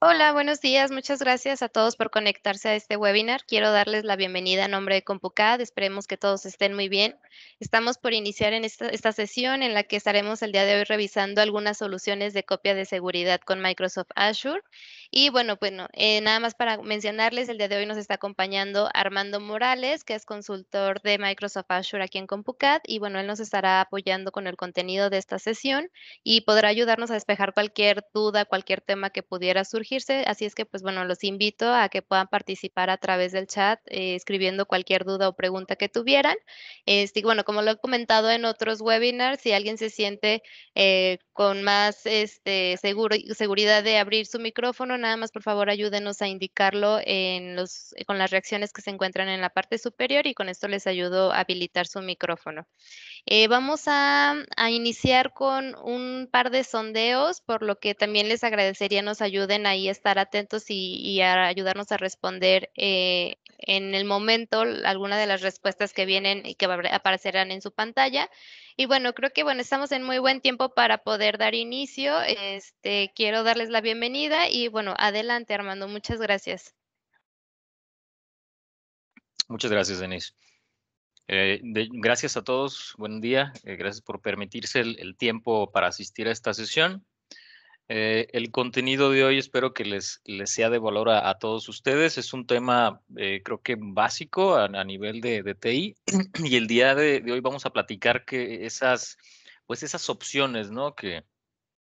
Hola, buenos días. Muchas gracias a todos por conectarse a este webinar. Quiero darles la bienvenida a nombre de CompuCAD. Esperemos que todos estén muy bien. Estamos por iniciar en esta, esta, sesión en la que estaremos el día de hoy revisando algunas soluciones de copia de seguridad con Microsoft Azure y bueno, bueno, eh, nada más para mencionarles, el día de hoy nos está acompañando Armando Morales, que es consultor de Microsoft Azure aquí en CompuCat, y bueno, él nos estará apoyando con el contenido de esta sesión y podrá ayudarnos a despejar cualquier duda, cualquier tema que pudiera surgirse. Así es que, pues bueno, los invito a que puedan participar a través del chat, eh, escribiendo cualquier duda o pregunta que tuvieran. Este, bueno, como lo he comentado en otros webinars, si alguien se siente eh, con más este, seguro, seguridad de abrir su micrófono, nada más por favor ayúdenos a indicarlo en con las reacciones que se encuentran en la parte superior y con esto les ayudo a habilitar su micrófono. Eh, vamos a, iniciar con un par de sondeos, por lo que también les agradecería nos ayuden ahí a estar atentos y, a ayudarnos a responder eh, en el momento alguna de las respuestas que vienen y que aparecerán en su pantalla. Y bueno, creo que bueno, estamos en muy buen tiempo para poder dar inicio. Este, quiero darles la bienvenida y bueno, adelante Armando, muchas gracias. Muchas gracias, Denise. Eh, gracias a todos, buen día. Eh, gracias por permitirse el tiempo para asistir a esta sesión. Eh, el contenido de hoy espero que les, les sea de valor a, todos ustedes. Es un tema, eh, creo que básico a, nivel de, TI. Y el día de, hoy vamos a platicar que esas, pues esas opciones ¿no? que,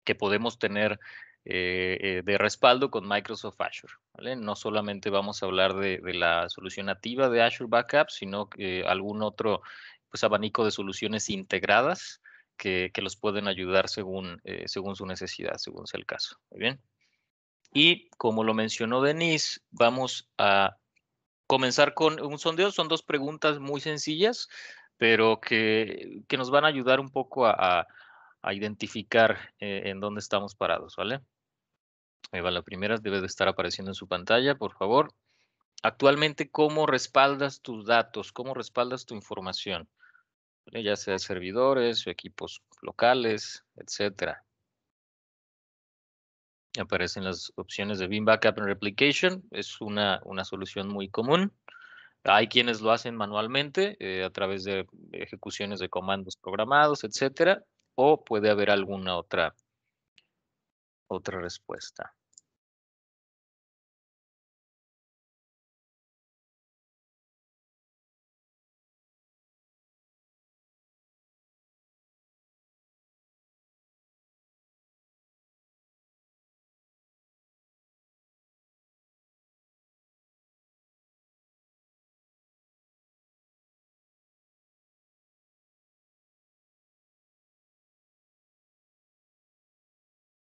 que podemos tener eh, de respaldo con Microsoft Azure. No solamente vamos a hablar de, la solución nativa de Azure Backup, sino que algún otro pues, abanico de soluciones integradas que, los pueden ayudar según, eh, según su necesidad, según sea el caso. Muy bien. Y como lo mencionó Denise, vamos a comenzar con un sondeo. Son dos preguntas muy sencillas, pero que, nos van a ayudar un poco a, identificar eh, en dónde estamos parados, ¿vale? Ahí va la primera, debe de estar apareciendo en su pantalla, por favor. Actualmente, ¿cómo respaldas tus datos? ¿Cómo respaldas tu información? Eh, ya sea servidores o equipos locales, etcétera. Aparecen las opciones de Beam Backup and Replication, es una, una solución muy común. Hay quienes lo hacen manualmente eh, a través de ejecuciones de comandos programados, etcétera, o puede haber alguna otra, otra respuesta.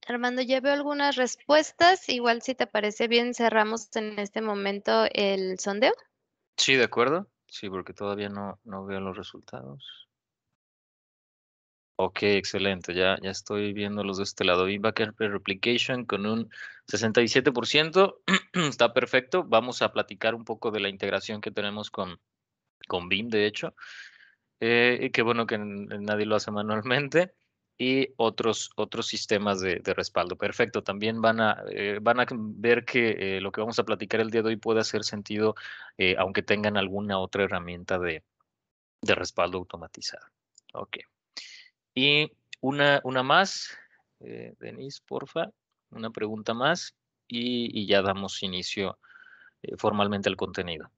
Armando, ya veo algunas respuestas. Igual si te parece bien, cerramos en este momento el sondeo. Sí, de acuerdo. Sí, porque todavía no, no veo los resultados. Ok, excelente. Ya, ya estoy viendo los de este lado. BIM Backup Replication con un 67%. Está perfecto. Vamos a platicar un poco de la integración que tenemos con, con BIM, de hecho. Eh, qué bueno que nadie lo hace manualmente y otros, otros sistemas de, respaldo. Perfecto, también van a, eh, van a ver que eh, lo que vamos a platicar el día de hoy puede hacer sentido, eh, aunque tengan alguna otra herramienta de, de respaldo automatizada. Ok. Y una, una más, Denise, porfa, una pregunta más y, ya damos inicio formalmente al contenido.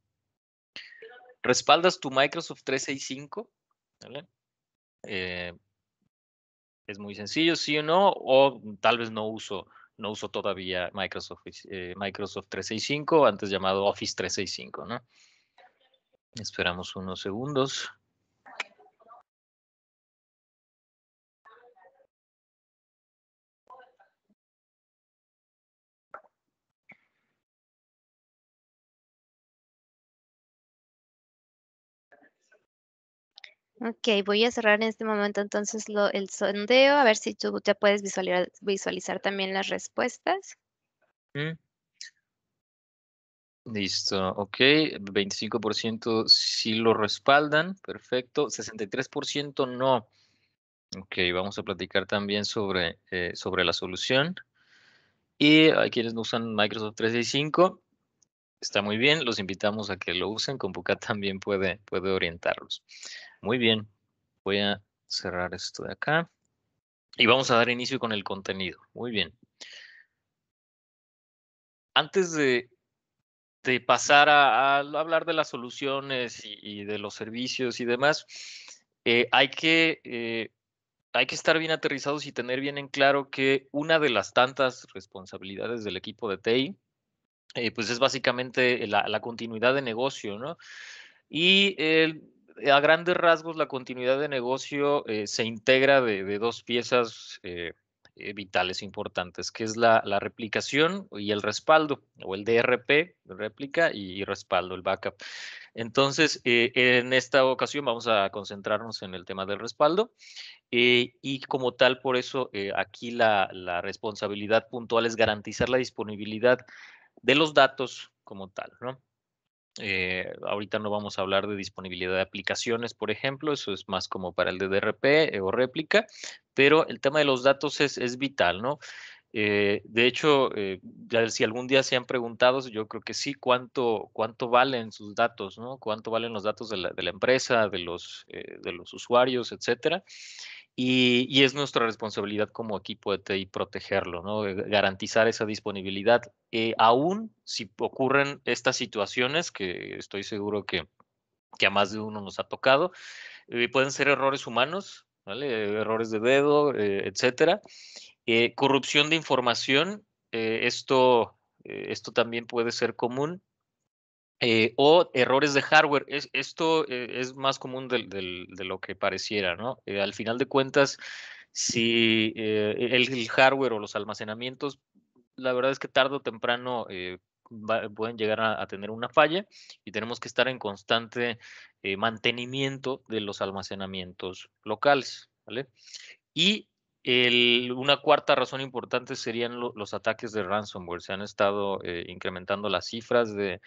¿Respaldas tu Microsoft 365? Es muy sencillo, sí o no, o tal vez no uso, no uso todavía Microsoft, eh, Microsoft 365, antes llamado Office 365, ¿no? Esperamos unos segundos. Ok, voy a cerrar en este momento entonces el sondeo, a ver si tú ya puedes visualizar, también las respuestas. Mm. Listo, ok, 25% sí lo respaldan, perfecto, 63% no. Ok, vamos a platicar también sobre, eh, sobre la solución. Y hay quienes no usan Microsoft 365, está muy bien, los invitamos a que lo usen, CompuCat también puede, puede orientarlos. Muy bien, voy a cerrar esto de acá y vamos a dar inicio con el contenido. Muy bien. Antes de, pasar a, hablar de las soluciones y, de los servicios y demás, eh, hay que... Eh, hay que estar bien aterrizados y tener bien en claro que una de las tantas responsabilidades del equipo de TI, eh, pues es básicamente la, continuidad de negocio, ¿no? Y el a grandes rasgos la continuidad de negocio eh, se integra de, dos piezas eh, eh, vitales importantes, que es la, replicación y el respaldo, o el DRP, réplica y, respaldo, el backup. Entonces, en esta ocasión vamos a concentrarnos en el tema del respaldo y como tal, por eso aquí la, responsabilidad puntual es garantizar la disponibilidad de los datos como tal, ¿no? Eh, ahorita no vamos a hablar de disponibilidad de aplicaciones, por ejemplo, eso es más como para el de DRP eh, o réplica, pero el tema de los datos es, vital, ¿no? Eh, de hecho, ya si algún día se han preguntado, yo creo que sí, cuánto, cuánto valen sus datos, ¿no? Cuánto valen los datos de la, empresa, de los, de los usuarios, etcétera. Y, es nuestra responsabilidad como equipo de TI protegerlo, ¿no? garantizar esa disponibilidad, eh, aún si ocurren estas situaciones que estoy seguro que, que a más de uno nos ha tocado, eh, pueden ser errores humanos, errores de dedo, etc. Eh, etcétera. Eh, corrupción de información, esto, esto también puede ser común eh, o errores de hardware. esto eh, es más común de, lo que pareciera, ¿no? Eh, al final de cuentas, si el, hardware o los almacenamientos, la verdad es que tarde o temprano pueden llegar a, tener una falla y tenemos que estar en constante mantenimiento de los almacenamientos locales, ¿vale? Y una cuarta razón importante serían los ataques de ransomware. Se han estado incrementando las cifras de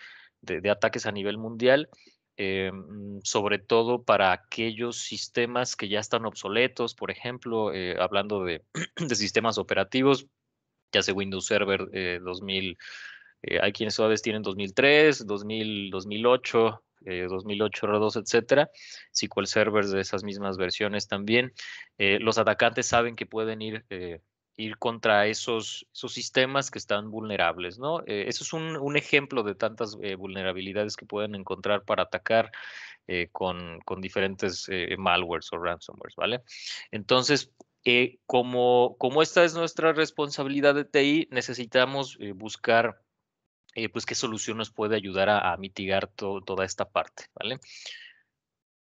de, ataques a nivel mundial, eh, mm, sobre todo para aquellos sistemas que ya están obsoletos, por ejemplo, eh, hablando de, sistemas operativos, ya sea Windows Server 2000, eh, hay quienes todavía tienen 2003, 2000, 2008, 2008 R2, etcétera, SQL servers de esas mismas versiones también. los atacantes saben que pueden ir ir contra esos, sistemas que están vulnerables, ¿no? Eh, eso es un, un, ejemplo de tantas eh, vulnerabilidades que pueden encontrar para atacar eh, con, diferentes malwares o ransomwares, ¿vale? Entonces, como, como esta es nuestra responsabilidad de TI, necesitamos buscar pues qué solución nos puede ayudar a, mitigar toda esta parte, ¿vale?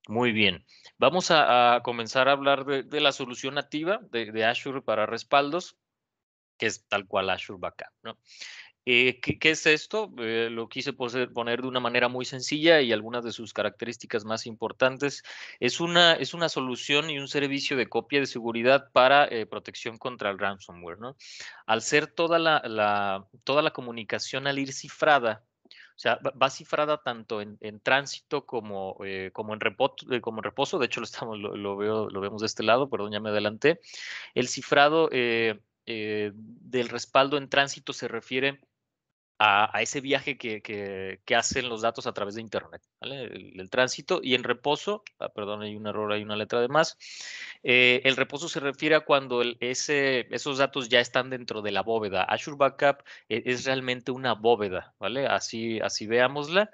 Muy bien. Vamos a, comenzar a hablar de, la solución nativa de, Azure para respaldos, que es tal cual Azure Backup. Eh, ¿qué, es esto? Eh, lo quise poner de una manera muy sencilla y algunas de sus características más importantes. Es una, es una solución y un servicio de copia de seguridad para eh, protección contra el ransomware. ¿no? Al ser toda la, la, toda la comunicación al ir cifrada, o sea, va, cifrada tanto en, tránsito como, eh, como, en reposo, eh, como reposo. De hecho, lo, estamos, lo, veo, lo vemos de este lado, perdón, ya me adelanté. El cifrado eh, del respaldo en tránsito se refiere a, ese viaje que, hacen los datos a través de Internet, el, tránsito y en reposo, ah, perdón, hay un error, hay una letra de más, eh, el reposo se refiere a cuando ese, esos datos ya están dentro de la bóveda. Azure Backup eh, es, realmente una bóveda, ¿vale? Así, así veámosla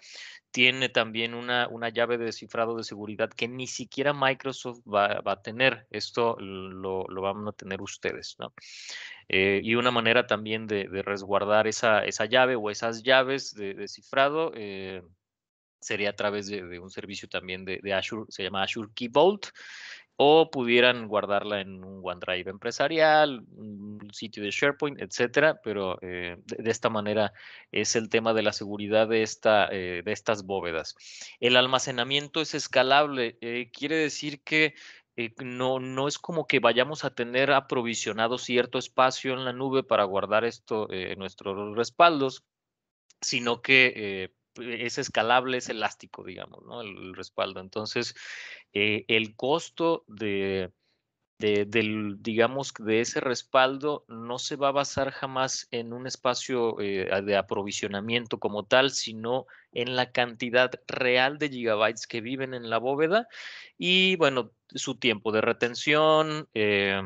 tiene también una, una llave de descifrado de seguridad que ni siquiera Microsoft va, a tener. Esto lo, van a tener ustedes, ¿no? Eh, y una manera también de, resguardar esa, esa, llave o esas llaves de, descifrado cifrado eh, sería a través de, un servicio también de, de Azure, se llama Azure Key Vault, o pudieran guardarla en un OneDrive empresarial, un sitio de SharePoint, etcétera, pero eh, de, esta manera es el tema de la seguridad de, esta, eh, de estas bóvedas. El almacenamiento es escalable, eh, quiere decir que no, no es como que vayamos a tener aprovisionado cierto espacio en la nube para guardar esto, nuestros respaldos, sino que e-, es escalable, es elástico, digamos, ¿no? El, respaldo. Entonces, eh, el costo de, digamos, de ese respaldo no se va a basar jamás en un espacio eh, de aprovisionamiento como tal, sino en la cantidad real de gigabytes que viven en la bóveda y, bueno, su tiempo de retención. Eh,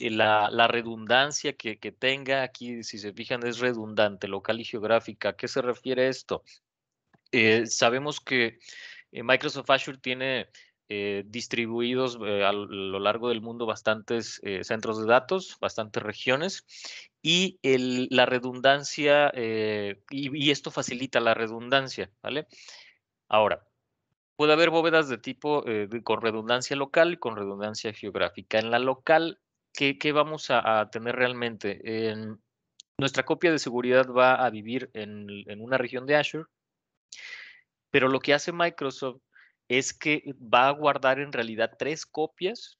la, redundancia que, que tenga aquí, si se fijan, es redundante, local y geográfica. ¿A qué se refiere esto? Eh, sabemos que eh, Microsoft Azure tiene eh, distribuidos a lo largo del mundo bastantes centros de datos, bastantes regiones, y la redundancia, y, esto facilita la redundancia, ¿vale? Ahora, puede haber bóvedas de tipo con redundancia local y con redundancia geográfica. En la local, ¿qué, vamos a, tener realmente? nuestra copia de seguridad va a vivir en una región de Azure, pero lo que hace Microsoft es que va a guardar en realidad tres copias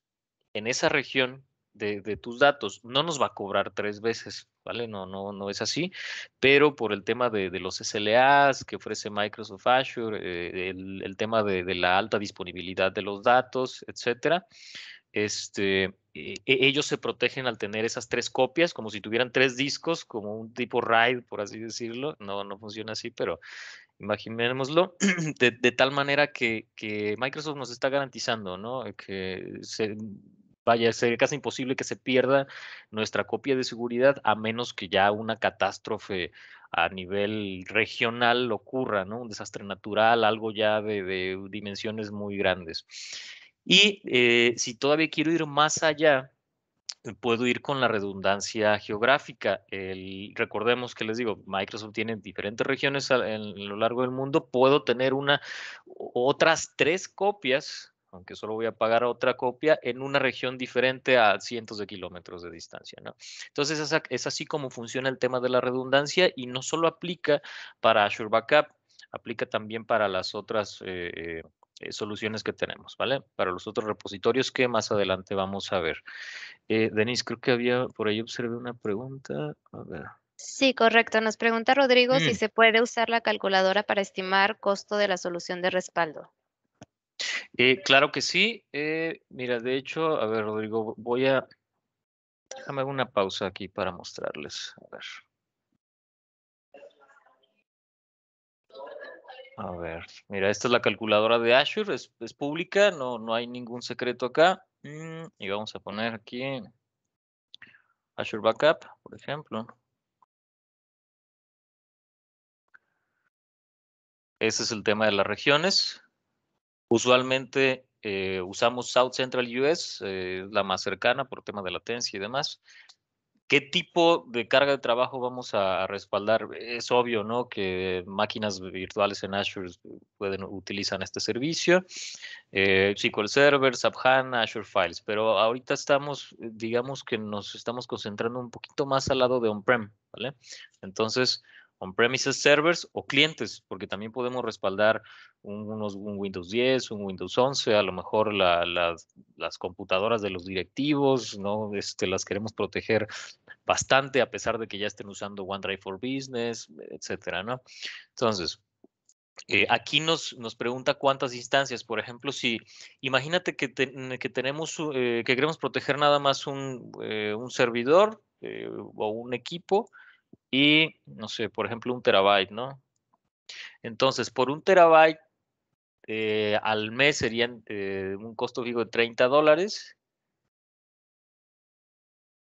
en esa región de, tus datos. No nos va a cobrar tres veces, ¿vale? No, no, no es así, pero por el tema de, los SLAs que ofrece Microsoft Azure, eh, el, tema de, de, la alta disponibilidad de los datos, etcétera, este, e, e, ellos se protegen al tener esas tres copias, como si tuvieran tres discos, como un tipo RAID, por así decirlo. No, no funciona así, pero imaginémoslo, de, tal manera que, Microsoft nos está garantizando, ¿no? Que se, vaya, ser casi imposible que se pierda nuestra copia de seguridad a menos que ya una catástrofe a nivel regional ocurra, ¿no? Un desastre natural, algo ya de, de dimensiones muy grandes. Y eh, si todavía quiero ir más allá, puedo ir con la redundancia geográfica. recordemos que les digo, Microsoft tiene diferentes regiones a, lo largo del mundo. Puedo tener una, otras tres copias aunque solo voy a pagar otra copia, en una región diferente a cientos de kilómetros de distancia. Entonces, es, así como funciona el tema de la redundancia y no solo aplica para Azure Backup, aplica también para las otras eh, eh, eh, soluciones que tenemos, ¿vale? Para los otros repositorios que más adelante vamos a ver. Eh, Denise, creo que había, por ahí observé una pregunta. A ver. Sí, correcto. Nos pregunta Rodrigo si mm. se puede usar la calculadora para estimar costo de la solución de respaldo. Eh, claro que sí. mira, de hecho, a ver, Rodrigo, voy a... Déjame una pausa aquí para mostrarles. A ver. A ver, mira, esta es la calculadora de Azure, es, pública, no, no hay ningún secreto acá. Mm, y vamos a poner aquí Azure Backup, por ejemplo. Ese es el tema de las regiones. Usualmente eh, usamos South Central US, eh, la más cercana por tema de latencia y demás. ¿Qué tipo de carga de trabajo vamos a respaldar? Es obvio, ¿no? Que máquinas virtuales en Azure pueden, utilizan este servicio. Eh, SQL Server, SAP HANA, Azure Files. Pero ahorita estamos, digamos que nos estamos concentrando un poquito más al lado de on-prem, ¿vale? Entonces, on-premises servers o clientes, porque también podemos respaldar un, unos, Windows 10, un Windows 11, a lo mejor las computadoras de los directivos, ¿no? Este, las queremos proteger bastante a pesar de que ya estén usando OneDrive for Business, etcétera, ¿no? Entonces, eh, aquí nos, nos pregunta cuántas instancias, por ejemplo, si imagínate que, que tenemos, eh, que queremos proteger nada más un, eh, un servidor o un equipo, y, no sé, por ejemplo, un terabyte, ¿no? Entonces, por un terabyte eh, al mes serían eh, un costo fijo de 30 dólares.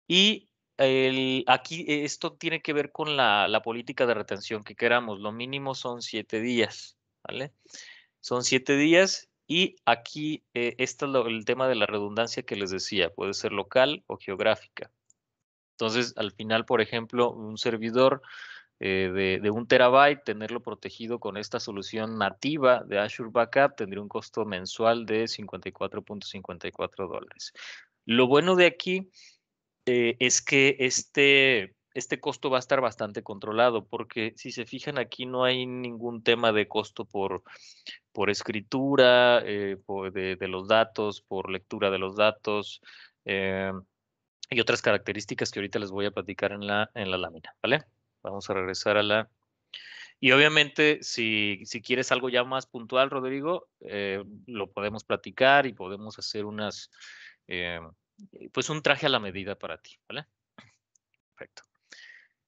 Y el, aquí eh, esto tiene que ver con la, la, política de retención que queramos. Lo mínimo son 7 días, ¿vale? Son 7 días y aquí eh, es el tema de la redundancia que les decía. Puede ser local o geográfica. Entonces, al final, por ejemplo, un servidor eh, de, un terabyte, tenerlo protegido con esta solución nativa de Azure Backup tendría un costo mensual de 54.54 dólares. Lo bueno de aquí eh, es que este, este costo va a estar bastante controlado porque si se fijan aquí no hay ningún tema de costo por, por escritura, eh, de, de, los datos, por lectura de los datos y otras características que ahorita les voy a platicar en la, en la lámina, ¿vale? Vamos a regresar a la... Y obviamente, si, quieres algo ya más puntual, Rodrigo, eh, lo podemos platicar y podemos hacer unas, eh, pues un traje a la medida para ti, ¿vale? Perfecto.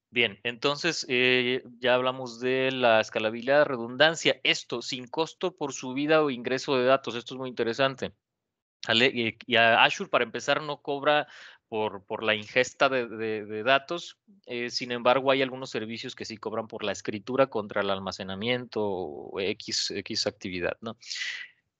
Bien, entonces eh, ya hablamos de la escalabilidad, redundancia, esto sin costo por subida o ingreso de datos, esto es muy interesante. Y, Azure para empezar no cobra por, por la ingesta de, datos. Eh, sin embargo, hay algunos servicios que sí cobran por la escritura contra el almacenamiento o X, X actividad, ¿no?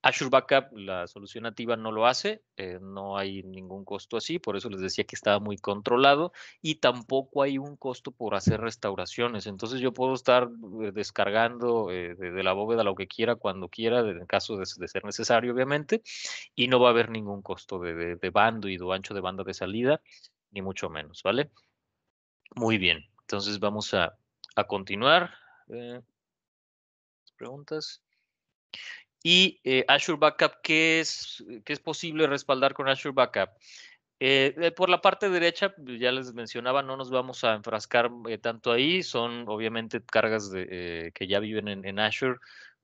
Azure Backup, la solución nativa no lo hace, eh, no hay ningún costo así, por eso les decía que estaba muy controlado y tampoco hay un costo por hacer restauraciones. Entonces yo puedo estar eh, descargando eh, de, la bóveda lo que quiera, cuando quiera, en caso de, ser necesario, obviamente, y no va a haber ningún costo de, bando y de ancho de banda de salida, ni mucho menos, ¿vale? Muy bien, entonces vamos a, a continuar. Eh, preguntas y eh, Azure Backup, ¿qué es, qué es posible respaldar con Azure Backup? Eh, eh, por la parte derecha, pues, ya les mencionaba, no nos vamos a enfrascar tanto ahí, son obviamente cargas que ya viven en, Azure,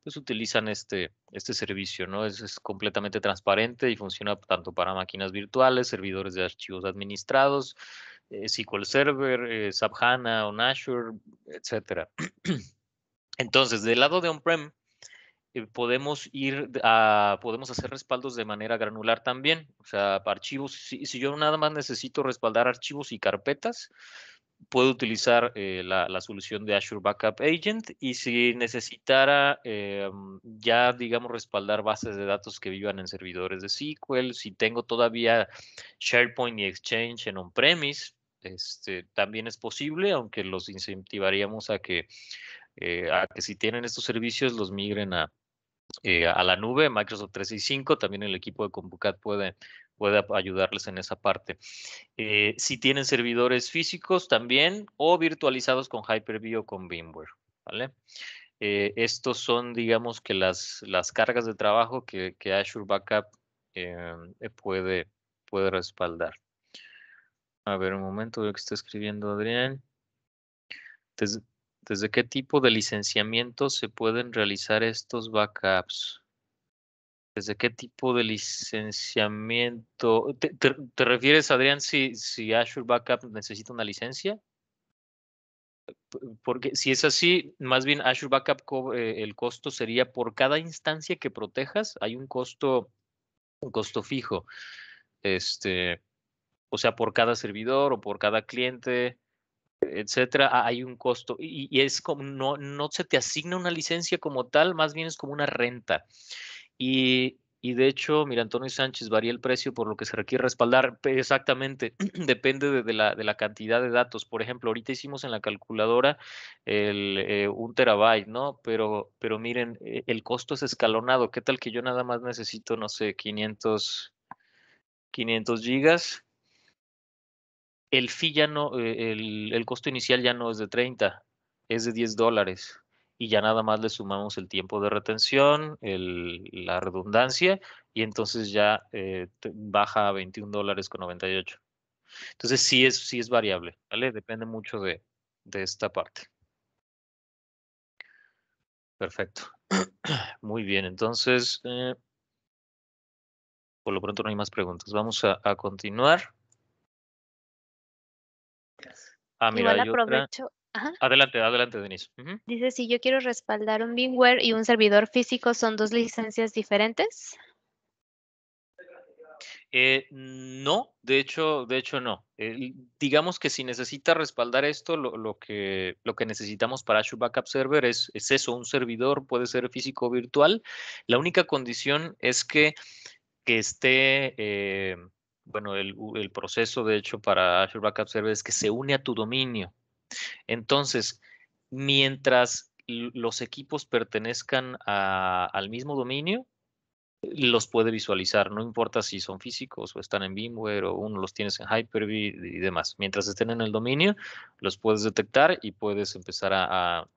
pues utilizan este, este servicio, ¿no? Es, completamente transparente y funciona tanto para máquinas virtuales, servidores de archivos administrados, SQL Server, SAP HANA, on Azure, etc. Entonces, del lado de on-prem, eh, podemos ir a, podemos hacer respaldos de manera granular también. O sea, para archivos, si, yo nada más necesito respaldar archivos y carpetas, puedo utilizar eh, la, solución de Azure Backup Agent y si necesitara eh, mm, ya, digamos, respaldar bases de datos que vivan en servidores de SQL, si tengo todavía SharePoint y Exchange en on-premise, este, también es posible, aunque los incentivaríamos a que, a que si tienen estos servicios los migren a, eh, a la nube, Microsoft 365, también el equipo de convocat puede, puede ayudarles en esa parte. Eh, si tienen servidores físicos también o virtualizados con Hyper-V o con VMware, ¿vale? Eh, estos son, digamos, que las, las cargas de trabajo que, que Azure Backup em, puede, puede respaldar. A ver, un momento, veo que está escribiendo Adrián. Entonces, ¿Desde qué tipo de licenciamiento se pueden realizar estos backups? ¿Desde qué tipo de licenciamiento? ¿Te, refieres, Adrián, si, si Azure Backup necesita una licencia? Porque si es así, más bien Azure Backup, eh, el costo sería por cada instancia que protejas, hay un costo, un costo fijo. Este, o sea, por cada servidor o por cada cliente etcétera, hay un costo y, es como no, no se te asigna una licencia como tal, más bien es como una renta. Y, de hecho, mira, Antonio Sánchez varía el precio por lo que se requiere respaldar. Exactamente, depende de, la, de la, cantidad de datos. Por ejemplo, ahorita hicimos en la calculadora el, eh, un terabyte, ¿no? Pero, pero miren, eh, el costo es escalonado. ¿Qué tal que yo nada más necesito, no sé, 500, 500 gigas? el fee ya no, eh, el, costo inicial ya no es de 30, es de 10 dólares y ya nada más le sumamos el tiempo de retención, la redundancia, y entonces ya eh, baja a 21 dólares con 98. Entonces sí es, sí es variable, ¿vale? Depende mucho de, esta parte. Perfecto. Muy bien, entonces, eh, por lo pronto no hay más preguntas. Vamos a continuar. Ah, adelante, adelante, Denise. Dice, si yo quiero respaldar un VMware y un servidor físico, ¿son dos licencias diferentes? Eh, no, de hecho, de hecho no. digamos que si necesita respaldar esto, lo, que, lo que necesitamos para Azure Backup Server es, eso, un servidor puede ser físico o virtual. La única condición es que, que esté... Eh, bueno, el, proceso de hecho para Azure Backup Server es que se une a tu dominio. Entonces, mientras los equipos pertenezcan al mismo dominio, los puede visualizar, no importa si son físicos o están en VMware o uno los tienes en Hyper-V y demás. Mientras estén en el dominio, los puedes detectar y puedes empezar a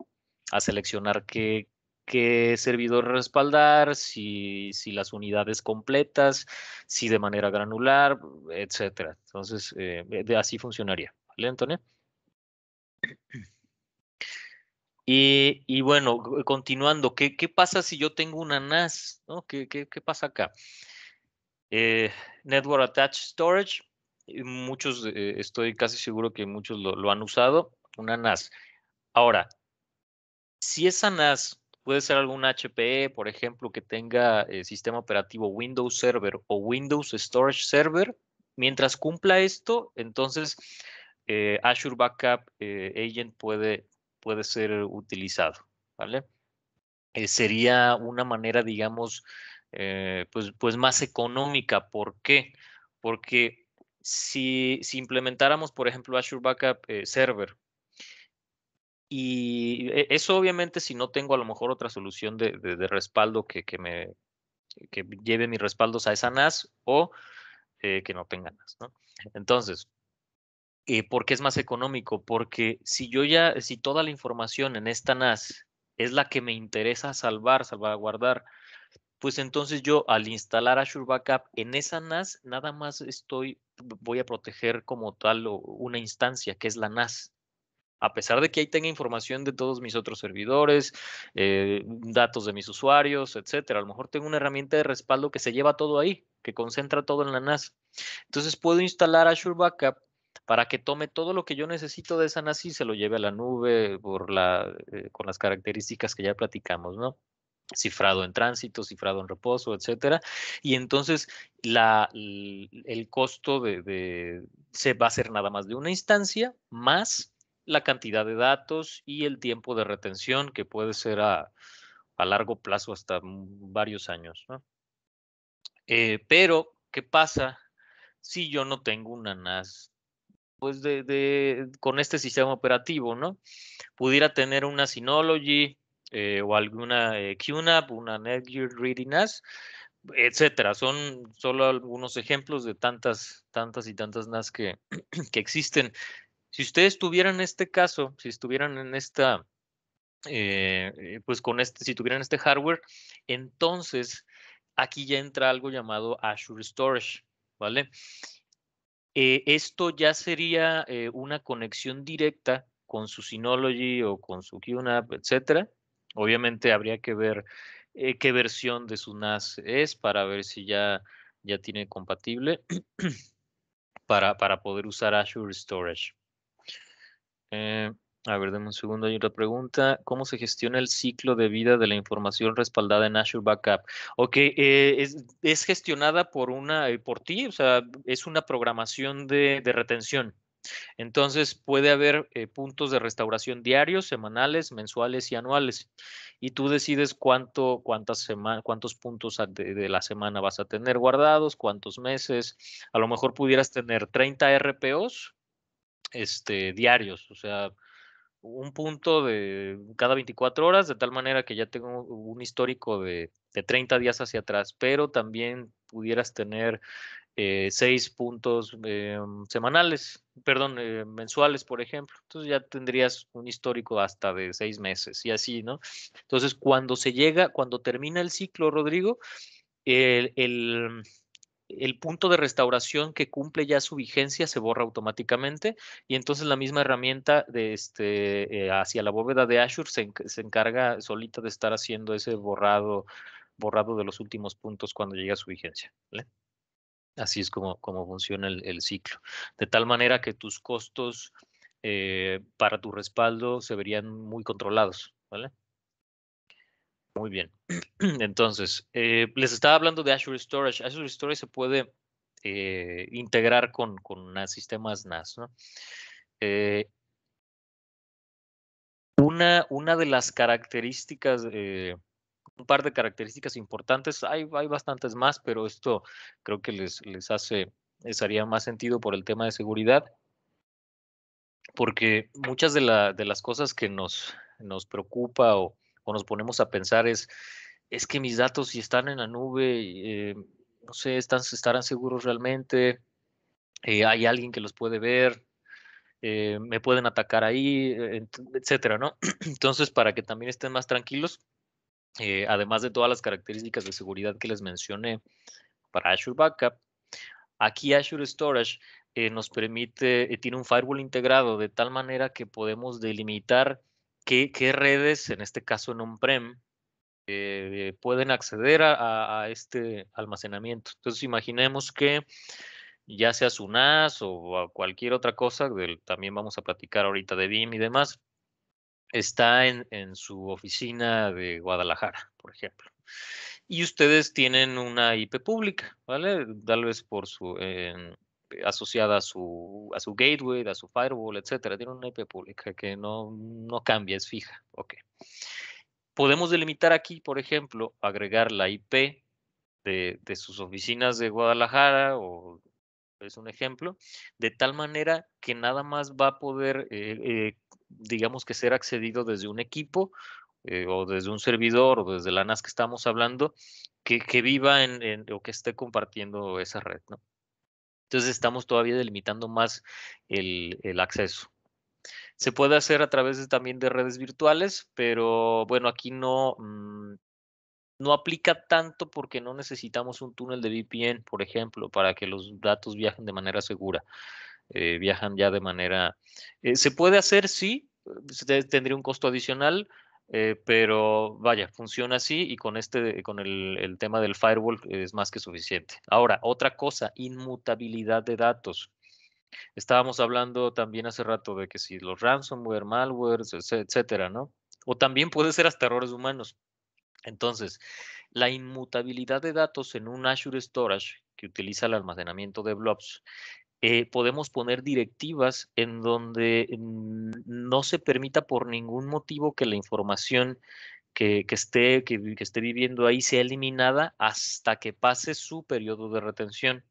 seleccionar qué, qué servidor respaldar, si, si las unidades completas, si de manera granular, etcétera. Entonces, eh, de, así funcionaría. ¿Vale, Antonio? Y, bueno, continuando, ¿qué, ¿qué, pasa si yo tengo una NAS? ¿no? ¿Qué, qué, qué pasa acá? Eh, Network Attached Storage, muchos, eh, estoy casi seguro que muchos lo, lo, han usado, una NAS. Ahora, si esa NAS Puede ser algún HPE, por ejemplo, que tenga el eh, sistema operativo Windows Server o Windows Storage Server. Mientras cumpla esto, entonces eh, Azure Backup eh, Agent puede, puede ser utilizado. ¿vale? sería una manera, digamos, pues, pues más económica. ¿Por qué? Porque si implementáramos, por ejemplo, Azure Backup Server y e, eso obviamente si no tengo a lo mejor otra solución de, respaldo que, me lleve mis respaldos a esa NAS o eh, que no tenga NAS, Entonces, porque eh, ¿por qué es más económico? Porque si yo ya, si toda la información en esta NAS es la que me interesa salvar, salvaguardar, pues entonces yo al instalar Azure Backup en esa NAS, nada más estoy, voy a proteger como tal una instancia que es la NAS a pesar de que ahí tenga información de todos mis otros servidores, eh, datos de mis usuarios, etcétera. A lo mejor tengo una herramienta de respaldo que se lleva todo ahí, que concentra todo en la NAS. Entonces puedo instalar Azure Backup para que tome todo lo que yo necesito de esa NAS y se lo lleve a la nube por la, eh, con las características que ya platicamos, ¿no? cifrado en tránsito, cifrado en reposo, etcétera. Y entonces el costo de, de, se va a ser nada más de una instancia más la cantidad de datos y el tiempo de retención, que puede ser a, largo plazo hasta varios años. Eh, pero, ¿qué pasa si yo no tengo una NAS? Pues de, con este sistema operativo, ¿no? Pudiera tener una Synology eh, o alguna eh, QNAP, una Netgear Ready NAS, etcétera. Son solo algunos ejemplos de tantas, tantas y tantas NAS que, que existen. Si ustedes tuvieran este caso, si estuvieran en esta, eh, eh, pues con este, si tuvieran este hardware, entonces aquí ya entra algo llamado Azure Storage, ¿vale? Eh, esto ya sería una conexión directa con su Synology o con su QNAP, etcétera. Obviamente habría que ver qué versión de su NAS es para ver si ya, ya tiene compatible para, para poder usar Azure Storage. Eh, a ver, denme un segundo, hay otra pregunta. ¿Cómo se gestiona el ciclo de vida de la información respaldada en Azure Backup? Ok, eh, es, gestionada por una, eh, por ti, o sea, es una programación de, retención. Entonces, puede haber puntos de restauración diarios, semanales, mensuales y anuales. Y tú decides cuánto, cuántas semanas, cuántos puntos de, de, la semana vas a tener guardados, cuántos meses. A lo mejor pudieras tener 30 RPOs este, diarios, o sea, un punto de cada 24 horas, de tal manera que ya tengo un histórico de, 30 días hacia atrás, pero también pudieras tener eh, seis puntos eh, semanales, perdón, eh, mensuales, por ejemplo. Entonces ya tendrías un histórico hasta de seis meses y así, ¿no? Entonces, cuando se llega, cuando termina el ciclo, Rodrigo, el, el punto de restauración que cumple ya su vigencia se borra automáticamente y entonces la misma herramienta de este, eh, hacia la bóveda de Azure se, se, encarga solita de estar haciendo ese borrado, borrado de los últimos puntos cuando llega a su vigencia. Así es como, como funciona el, ciclo. De tal manera que tus costos eh, para tu respaldo se verían muy controlados. ¿vale? Muy bien. Entonces, eh, les estaba hablando de Azure Storage. Azure Storage se puede eh, integrar con, con sistemas NAS. Eh, una, una, de las características, un par de características importantes, hay, hay bastantes más, pero esto creo que les, les hace, les haría más sentido por el tema de seguridad, porque muchas de, de las cosas que nos, nos preocupa o o nos ponemos a pensar es, es que mis datos si están en la nube, eh, no sé, están, estarán seguros realmente, eh, hay alguien que los puede ver, eh, me pueden atacar ahí, etcétera, ¿no? Entonces, para que también estén más tranquilos, además de todas las características de seguridad que les mencioné para Azure Backup, aquí Azure Storage nos permite, tiene un firewall integrado de tal manera que podemos delimitar ¿qué, redes, en este caso en un prem eh, pueden acceder a, este almacenamiento? Entonces, imaginemos que ya sea su NAS o a cualquier otra cosa, también vamos a platicar ahorita de BIM y demás, está en, su oficina de Guadalajara, por ejemplo. Y ustedes tienen una IP pública, ¿vale? Tal vez por su, asociada a su, a su gateway, a su firewall, etcétera. Tiene una IP pública que no, no cambia, es fija. Okay. Podemos delimitar aquí, por ejemplo, agregar la IP de, sus oficinas de Guadalajara o es un ejemplo, de tal manera que nada más va a poder, eh, eh, digamos que ser accedido desde un equipo eh, o desde un servidor o desde la NAS que estamos hablando, que, viva o que esté compartiendo esa red, ¿no? Entonces estamos todavía delimitando más el, acceso. Se puede hacer a través también de redes virtuales, pero bueno, aquí no, mm, no aplica tanto porque no necesitamos un túnel de VPN, por ejemplo, para que los datos viajen de manera segura. Eh, viajan ya de manera... Eh, se puede hacer, sí, eh, tendría un costo adicional, eh, pero vaya, funciona así y con este, con el, el, tema del firewall es más que suficiente. Ahora, otra cosa, inmutabilidad de datos. Estábamos hablando también hace rato de que si los ransomware, malware, etcétera, ¿no? O también puede ser hasta errores humanos. Entonces, la inmutabilidad de datos en un Azure Storage que utiliza el almacenamiento de blobs eh, podemos poner directivas en donde mm, no se permita por ningún motivo que la información que, esté, que, esté viviendo ahí sea eliminada hasta que pase su periodo de retención.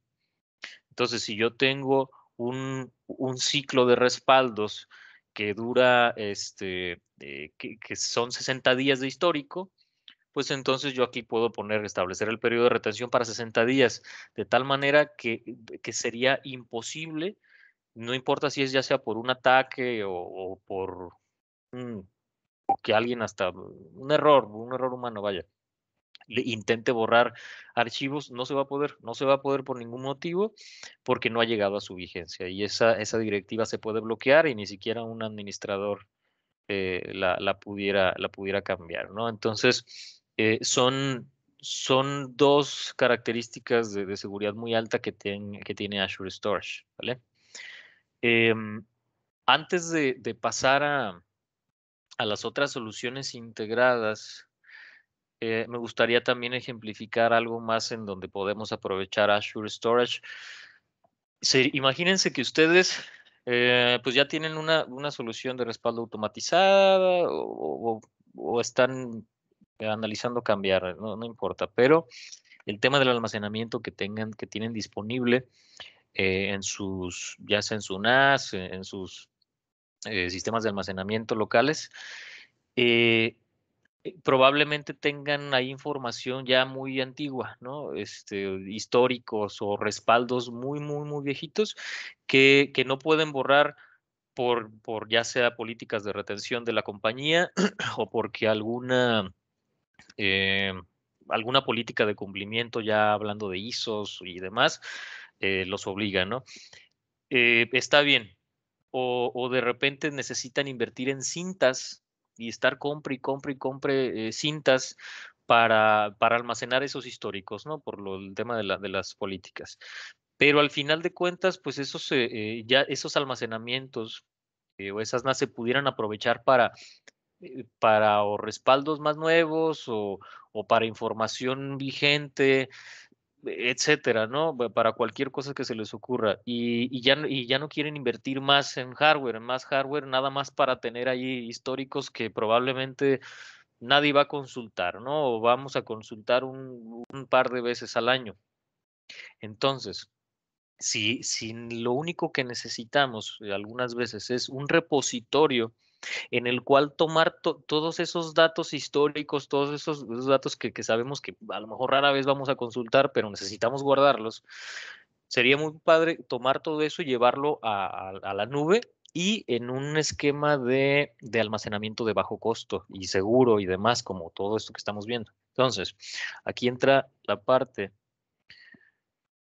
Entonces, si yo tengo un, ciclo de respaldos que dura, este, eh, que, son 60 días de histórico, pues entonces yo aquí puedo poner, establecer el periodo de retención para 60 días, de tal manera eh, que, sería imposible, no importa si es ya sea por un ataque o, por que alguien hasta un error, un error humano, vaya, intente borrar archivos, no se va a poder, no se va a poder por ningún motivo porque no ha llegado a su vigencia y esa, esa directiva se puede bloquear y ni siquiera un administrador eh, la, pudiera, la pudiera cambiar, ¿no? Entonces, eh, son, son dos características de, seguridad muy alta que, tienen que tiene Azure Storage. ¿vale? Em, antes de, pasar a, a, las otras soluciones integradas, eh, me gustaría también ejemplificar algo más en donde podemos aprovechar Azure Storage. Se, imagínense que ustedes eh, pues ya tienen una, una, solución de respaldo automatizada o, o están eh, analizando cambiar, no, no importa, pero el tema del almacenamiento que tengan, que tienen disponible eh, en sus, ya sea en su NAS, eh, en sus sistemas de almacenamiento locales, probablemente tengan ahí información ya muy antigua, ¿no? Este, históricos o respaldos muy, muy, muy viejitos que, que no pueden borrar por, por ya sea políticas de retención de la compañía o porque alguna eh, alguna política de cumplimiento, ya hablando de ISOs y demás, eh, los obliga, ¿no? Eh, está bien. O, de repente necesitan invertir en cintas y estar compre y compre y compre cintas para, para, almacenar esos históricos, ¿no? Por el tema de, las políticas. Pero al final de cuentas, pues esos, ya esos almacenamientos o esas NAS se pudieran aprovechar para eh, para o respaldos más nuevos o, para información vigente, e-, etcétera, ¿no? Para cualquier cosa que se les ocurra. Y, ya, ya no quieren invertir más en hardware, en más hardware, nada más para tener ahí históricos que probablemente nadie va a consultar, ¿no? O vamos a consultar un, par de veces al año. Entonces, si, si lo único que necesitamos eh, algunas veces es un repositorio en el cual tomar todos esos datos históricos, todos esos, datos que, sabemos que a lo mejor rara vez vamos a consultar, pero necesitamos guardarlos. Sería muy padre tomar todo eso y llevarlo a, la nube y en un esquema de, de, almacenamiento de bajo costo y seguro y demás, como todo esto que estamos viendo. Entonces, aquí entra la parte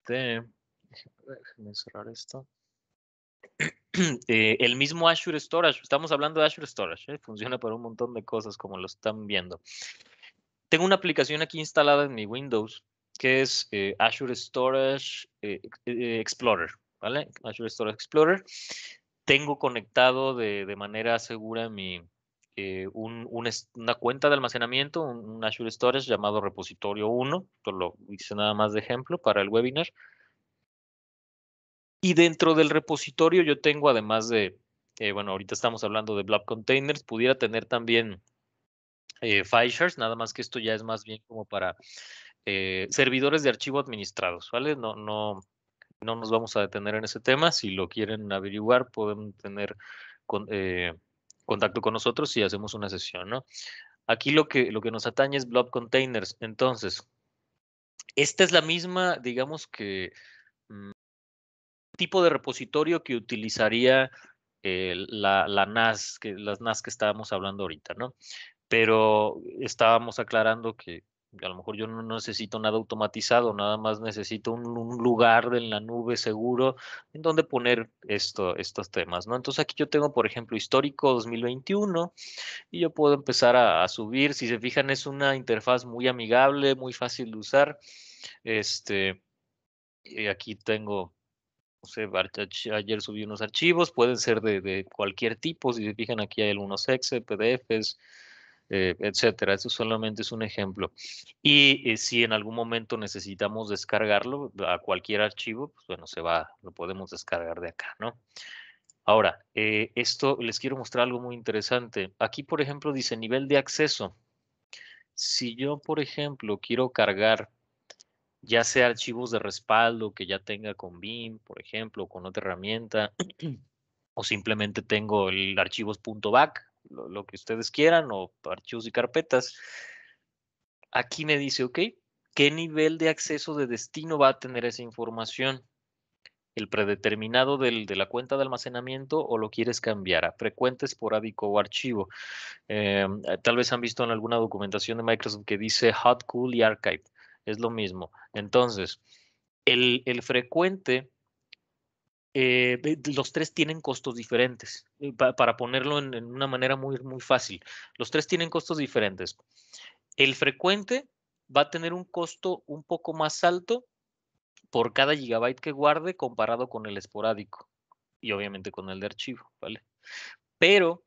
de... Déjenme cerrar esto. Eh, el mismo Azure Storage, estamos hablando de Azure Storage, ¿eh? funciona para un montón de cosas como lo están viendo. Tengo una aplicación aquí instalada en mi Windows que es eh, Azure Storage Explorer, ¿vale? Azure Storage Explorer. Tengo conectado de, de manera segura mi, una cuenta de almacenamiento, un, Azure Storage llamado repositorio 1, esto lo hice nada más de ejemplo para el webinar. Y dentro del repositorio yo tengo, además de, eh, bueno, ahorita estamos hablando de Blob Containers, pudiera tener también eh, nada más que esto ya es más bien como para eh, servidores de archivo administrados, ¿vale? No, no, no nos vamos a detener en ese tema. Si lo quieren averiguar, pueden tener eh, contacto con nosotros y hacemos una sesión, ¿no? Aquí lo que, lo que nos atañe es Blob Containers. Entonces, esta es la misma, digamos que tipo de repositorio que utilizaría eh, la, NAS, las NAS que estábamos hablando ahorita, ¿no? Pero estábamos aclarando que a lo mejor yo no necesito nada automatizado, nada más necesito un, lugar en la nube seguro en donde poner esto, estos temas, ¿no? Entonces aquí yo tengo, por ejemplo, histórico 2021 y yo puedo empezar a, a subir. Si se fijan, es una interfaz muy amigable, muy fácil de usar. Este, aquí tengo no sé, ayer subí unos archivos, pueden ser de, cualquier tipo, si se fijan aquí hay algunos exe, PDFs, eh, etcétera. Eso solamente es un ejemplo. Y eh, si en algún momento necesitamos descargarlo a cualquier archivo, pues bueno, se va, lo podemos descargar de acá, ¿no? Ahora, eh, esto les quiero mostrar algo muy interesante. Aquí, por ejemplo, dice nivel de acceso. Si yo, por ejemplo, quiero cargar ya sea archivos de respaldo que ya tenga con BIM, por ejemplo, o con otra herramienta, o simplemente tengo el archivos.back, lo, lo que ustedes quieran, o archivos y carpetas. Aquí me dice, ok, ¿qué nivel de acceso de destino va a tener esa información? ¿El predeterminado de la cuenta de almacenamiento o lo quieres cambiar a frecuente, esporádico o archivo? Em, eh, tal vez han visto en alguna documentación de Microsoft que dice hot, cool y archive es lo mismo. Entonces, el, frecuente, eh, los tres tienen costos diferentes. Eh, para ponerlo en, una manera muy, muy fácil, los tres tienen costos diferentes. El frecuente va a tener un costo un poco más alto por cada gigabyte que guarde comparado con el esporádico y obviamente con el de archivo, ¿vale? Pero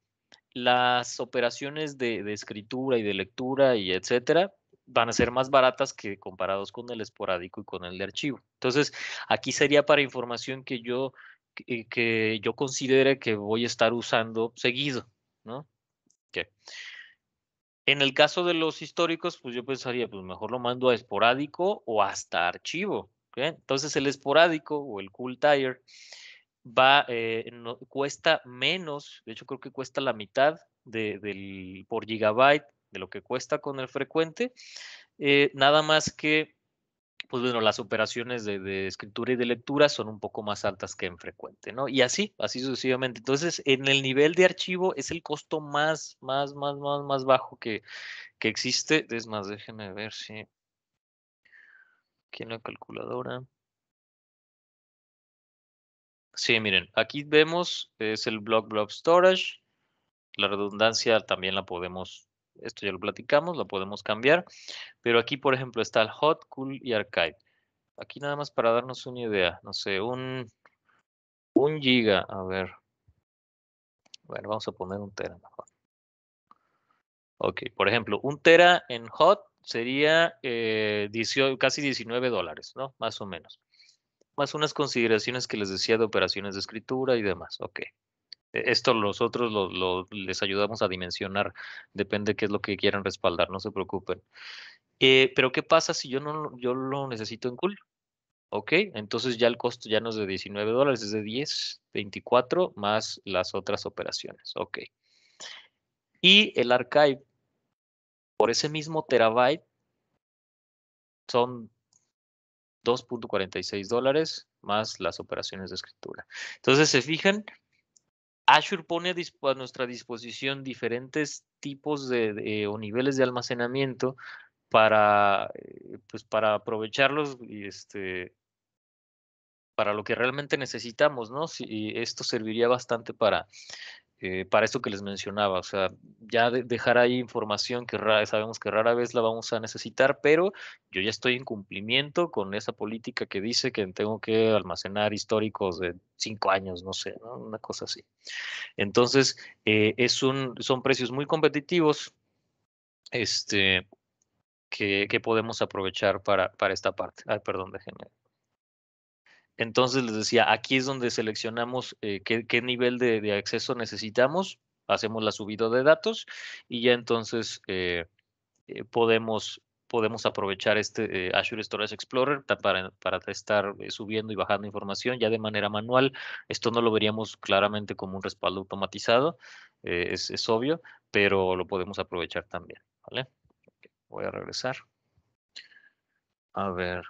las operaciones de, de escritura y de lectura y etcétera van a ser más baratas que comparados con el esporádico y con el de archivo. Entonces, aquí sería para información que yo, que, yo considere que voy a estar usando seguido, ¿no? En el caso de los históricos, pues yo pensaría, pues mejor lo mando a esporádico o hasta archivo. Entonces, el esporádico o el cool tire va, eh, cuesta menos, de hecho creo que cuesta la mitad del, por gigabyte de lo que cuesta con el frecuente. Eh, nada más que, pues bueno, las operaciones de, escritura y de lectura son un poco más altas que en frecuente, ¿no? Y así, así sucesivamente. Entonces, en el nivel de archivo es el costo más, más, más, más, más bajo que, que existe. Es más, déjenme ver si... Aquí en la calculadora. Sí, miren, aquí vemos, es el block block storage. La redundancia también la podemos esto ya lo platicamos, lo podemos cambiar. Pero aquí, por ejemplo, está el hot, cool y archive. Aquí nada más para darnos una idea. No sé, un, un giga. A ver. Bueno, vamos a poner un tera mejor. Ok, por ejemplo, un tera en hot sería eh, casi 19 dólares, ¿no? Más o menos. Más unas consideraciones que les decía de operaciones de escritura y demás. Ok. E-, esto nosotros otros les ayudamos a dimensionar, depende qué es lo que quieran respaldar, no se preocupen. Eh, pero ¿qué pasa si yo no yo lo necesito en Cool? Ok, entonces ya el costo ya no es de 19 dólares, es de 10, 24 más las otras operaciones. Ok. Y el archive, por ese mismo terabyte, son 2.46 dólares más las operaciones de escritura. Entonces, se fijan, Azure pone a, nuestra disposición diferentes tipos de, o niveles de almacenamiento para, eh, pues, para aprovecharlos y este, para lo que realmente necesitamos, ¿no? Y esto serviría bastante para eh, para esto que les mencionaba. O sea, ya dejar ahí información que sabemos que rara vez la vamos a necesitar, pero yo ya estoy en cumplimiento con esa política que dice que tengo que almacenar históricos de cinco años, no sé, una cosa así. Entonces, eh, es un, son precios muy competitivos este, que, podemos aprovechar para, para esta parte. Ay, perdón, déjenme entonces les decía, aquí es donde seleccionamos eh, qué, nivel de, acceso necesitamos, hacemos la subida de datos y ya entonces eh, eh, podemos, podemos aprovechar este Azure Storage Explorer para, para estar subiendo y bajando información ya de manera manual. Esto no lo veríamos claramente como un respaldo automatizado, es, obvio, pero lo podemos aprovechar también. ¿vale? Voy a regresar. A ver.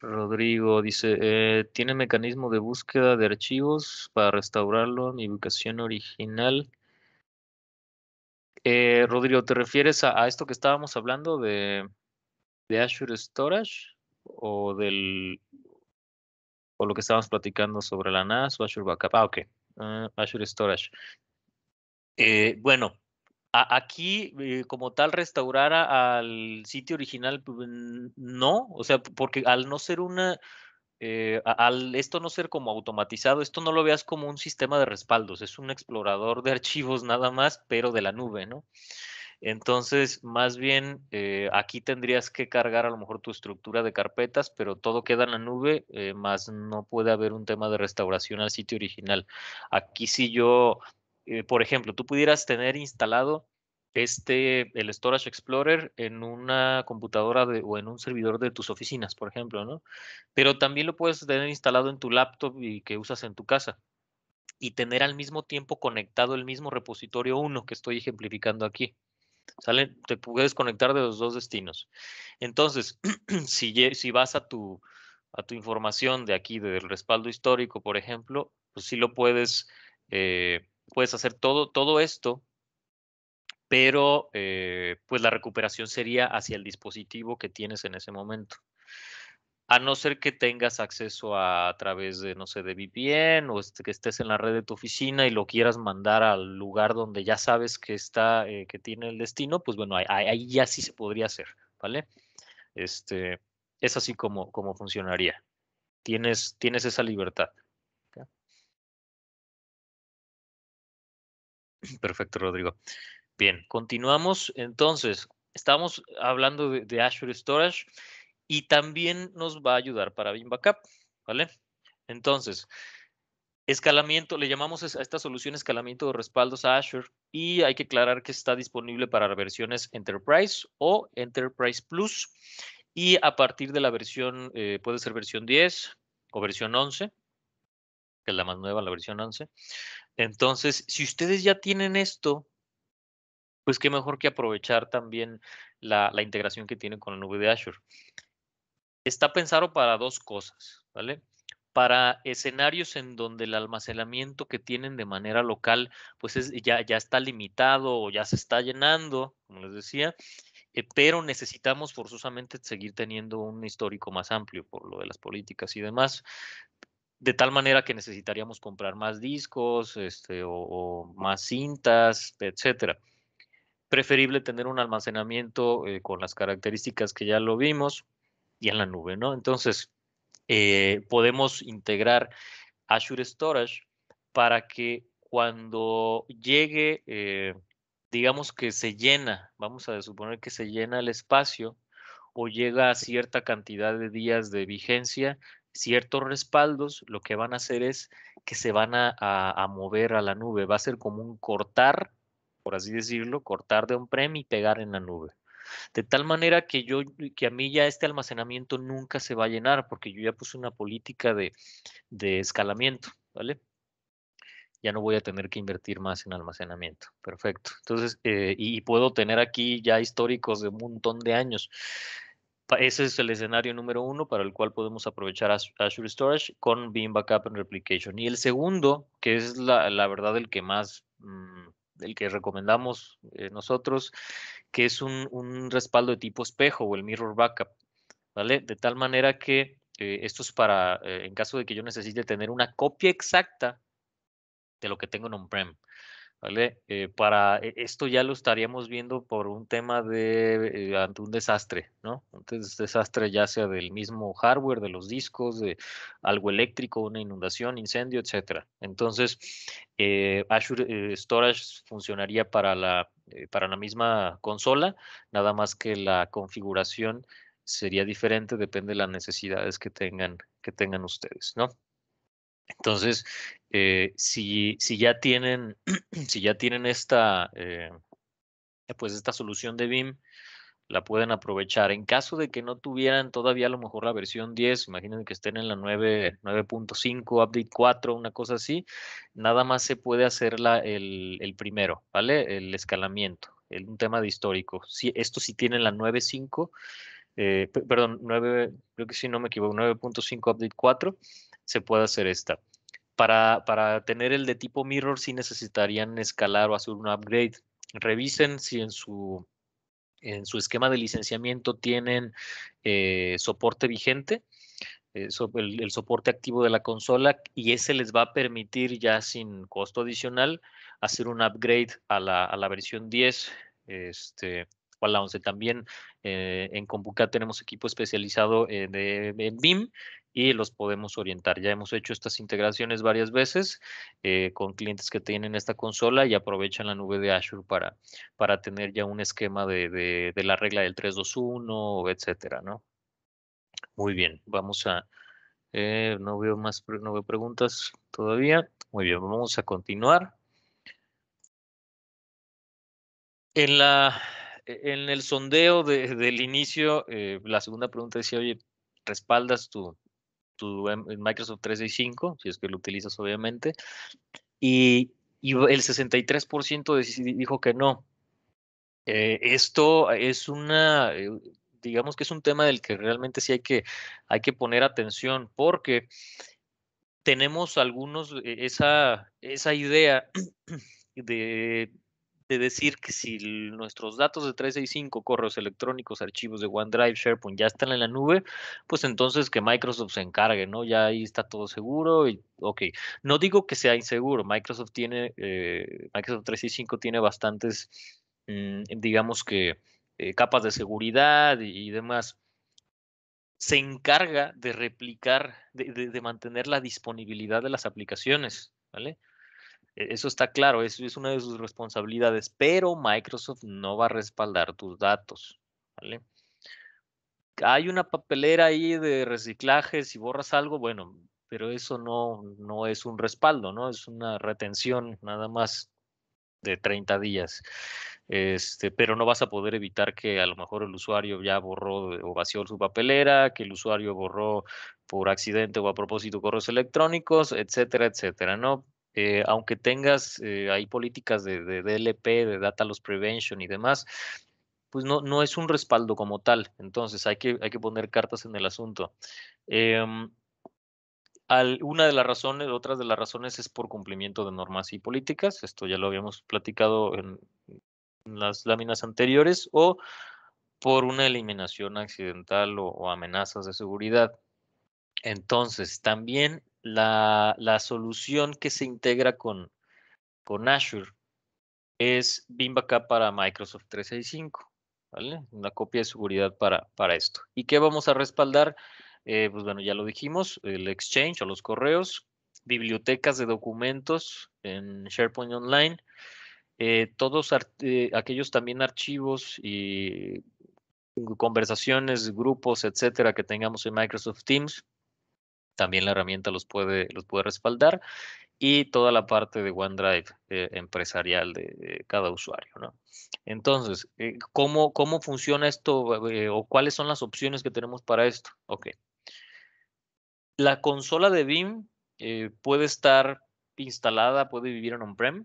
Rodrigo dice, eh, ¿tiene mecanismo de búsqueda de archivos para restaurarlo en mi ubicación original? Eh, Rodrigo, ¿te refieres a, esto que estábamos hablando de, de Azure Storage o del o lo que estábamos platicando sobre la NAS o Azure Backup? Ah, ok. Ah, Azure Storage. Eh, bueno, aquí, eh, como tal, restaurar al sitio original, pues, no, o sea, porque al no ser una, eh, al esto no ser como automatizado, esto no lo veas como un sistema de respaldos, es un explorador de archivos nada más, pero de la nube, ¿no? Entonces, más bien, eh, aquí tendrías que cargar a lo mejor tu estructura de carpetas, pero todo queda en la nube, más no puede haber un tema de restauración al sitio original. Aquí sí yo eh, por ejemplo, tú pudieras tener instalado este, el Storage Explorer en una computadora o en un servidor de tus oficinas, por ejemplo, ¿no? Pero también lo puedes tener instalado en tu laptop y que usas en tu casa y tener al mismo tiempo conectado el mismo repositorio 1 que estoy ejemplificando aquí. Te puedes conectar de los dos destinos. Entonces, si, vas a tu, a tu información de aquí, del respaldo histórico, por ejemplo, pues sí lo puedes eh, puedes hacer todo, todo esto, pero eh, pues la recuperación sería hacia el dispositivo que tienes en ese momento. A no ser que tengas acceso a, través de, no sé, de VPN o este, que estés en la red de tu oficina y lo quieras mandar al lugar donde ya sabes que está, eh, que tiene el destino, pues bueno, ahí, ya sí se podría hacer, ¿vale? Este, es así como, como funcionaría. Tienes, tienes esa libertad. Perfecto, Rodrigo. Bien, continuamos entonces. Estamos hablando de, Azure Storage y también nos va a ayudar para BIM Backup, ¿vale? Entonces, escalamiento, le llamamos a esta solución escalamiento de respaldos a Azure y hay que aclarar que está disponible para versiones Enterprise o Enterprise Plus y a partir de la versión, eh, puede ser versión 10 o versión 11, que es la más nueva, la versión 11, entonces, si ustedes ya tienen esto, pues qué mejor que aprovechar también la, integración que tienen con la nube de Azure. Está pensado para dos cosas, ¿vale? para escenarios en donde el almacenamiento que tienen de manera local pues ya, ya está limitado o ya se está llenando, como les decía, eh, pero necesitamos forzosamente seguir teniendo un histórico más amplio por lo de las políticas y demás de tal manera que necesitaríamos comprar más discos este, o, más cintas, etcétera. Preferible tener un almacenamiento eh, con las características que ya lo vimos y en la nube, ¿no? Entonces, eh, podemos integrar Azure Storage para que cuando llegue, eh, digamos que se llena, vamos a suponer que se llena el espacio o llega a cierta cantidad de días de vigencia, ciertos respaldos, lo que van a hacer es que se van a, mover a la nube. Va a ser como un cortar, por así decirlo, cortar de un premio y pegar en la nube. De tal manera que yo, que a mí ya este almacenamiento nunca se va a llenar, porque yo ya puse una política de, de escalamiento, ¿vale? ya no voy a tener que invertir más en almacenamiento. Perfecto. Entonces, eh, y puedo tener aquí ya históricos de un montón de años ese es el escenario número uno para el cual podemos aprovechar Azure Storage con Beam Backup and Replication. Y el segundo, que es la, verdad el que más, mm, el que recomendamos eh, nosotros, que es un, respaldo de tipo espejo o el Mirror Backup, ¿vale? De tal manera que eh, esto es para, eh, en caso de que yo necesite tener una copia exacta de lo que tengo en on-prem. ¿vale? Eh, para e, esto ya lo estaríamos viendo por un tema de eh, ante un desastre, ¿no? Entonces, desastre ya sea del mismo hardware, de los discos, de algo eléctrico, una inundación, incendio, etcétera. Entonces, eh, Azure eh, Storage funcionaría para la, para la misma consola, nada más que la configuración sería diferente, depende de las necesidades que tengan, que tengan ustedes, ¿no? Entonces, eh, si, si, ya tienen, si ya tienen esta, eh, pues esta solución de BIM, la pueden aprovechar. En caso de que no tuvieran todavía a lo mejor la versión 10, imagínense que estén en la 9.5, update 4, una cosa así, nada más se puede hacer el, primero, ¿vale? El escalamiento, un tema de histórico. Si, esto sí tiene la 9.5, eh, perdón, 9, creo que sí, no me equivoco, 9.5 update 4 se puede hacer esta. Para, para tener el de tipo mirror sí necesitarían escalar o hacer un upgrade. Revisen si en su, en su esquema de licenciamiento tienen eh, soporte vigente. Eh, el, el, soporte activo de la consola y ese les va a permitir ya sin costo adicional hacer un upgrade a la, versión 10 este, o a la 11. También eh, en CompuCat tenemos equipo especializado en BIM y los podemos orientar. Ya hemos hecho estas integraciones varias veces eh, con clientes que tienen esta consola y aprovechan la nube de Azure para, para tener ya un esquema de, la regla del 321, etcétera, ¿no? Muy bien, vamos a... Eh, no veo más, no veo preguntas todavía. Muy bien, vamos a continuar. En, la, e, en el sondeo del inicio, eh, la segunda pregunta decía, oye, ¿respaldas tu, tu em, Microsoft 365, si es que lo utilizas obviamente, y, el 63% dijo que no. Eh, esto es una, eh, digamos que es un tema del que realmente sí hay que, hay que poner atención porque tenemos algunos eh, esa, esa idea de de decir que si nuestros datos de 365, correos electrónicos, archivos de OneDrive, SharePoint ya están en la nube, pues entonces que Microsoft se encargue, ¿no? Ya ahí está todo seguro y ok. No digo que sea inseguro, Microsoft tiene, eh, Microsoft 365 tiene bastantes, mm, digamos que, eh, capas de seguridad y, demás se encarga de replicar, de, de, mantener la disponibilidad de las aplicaciones, ¿vale? E-, eso está claro, eso es una de sus responsabilidades, pero Microsoft no va a respaldar tus datos. ¿vale? Hay una papelera ahí de reciclaje, si borras algo, bueno, pero eso no, no es un respaldo, ¿no? Es una retención nada más de 30 días. Este, pero no vas a poder evitar que a lo mejor el usuario ya borró o vació su papelera, que el usuario borró por accidente o a propósito correos electrónicos, etcétera, etcétera, ¿no? Eh, aunque tengas eh, ahí políticas de, DLP, de Data Loss Prevention y demás, pues no, no es un respaldo como tal. Entonces hay que, hay que poner cartas en el asunto. Em, una de las razones, otras de las razones es por cumplimiento de normas y políticas. Esto ya lo habíamos platicado en, las láminas anteriores o por una eliminación accidental o amenazas de seguridad. Entonces, también la, solución que se integra con, con Azure es BIM Backup para Microsoft 365, ¿vale? Una copia de seguridad para, para esto. ¿Y qué vamos a respaldar? Eh, pues bueno, ya lo dijimos, el Exchange o los correos, bibliotecas de documentos en SharePoint Online, eh, todos eh, aquellos también archivos y conversaciones, grupos, etcétera, que tengamos en Microsoft Teams, también la herramienta los puede, los puede respaldar y toda la parte de OneDrive eh, empresarial de, cada usuario. Entonces, eh, ¿cómo, funciona esto eh, o cuáles son las opciones que tenemos para esto? Ok. La consola de BIM puede estar instalada, puede vivir en on-prem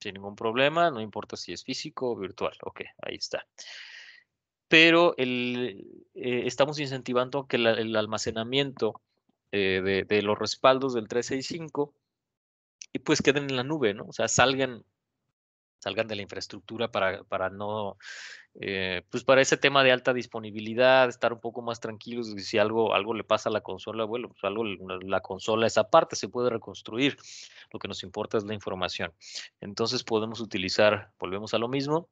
sin ningún problema, no importa si es físico o virtual. Ok, ahí está pero el, estamos incentivando que el almacenamiento eh, de, los respaldos del 365 y pues queden en la nube, ¿no? O sea, salgan, salgan de la infraestructura para, para no, eh, pues para ese tema de alta disponibilidad, estar un poco más tranquilos si algo, algo le pasa a la consola, bueno, pues algo, la consola esa parte se puede reconstruir, lo que nos importa es la información. Entonces podemos utilizar, volvemos a lo mismo,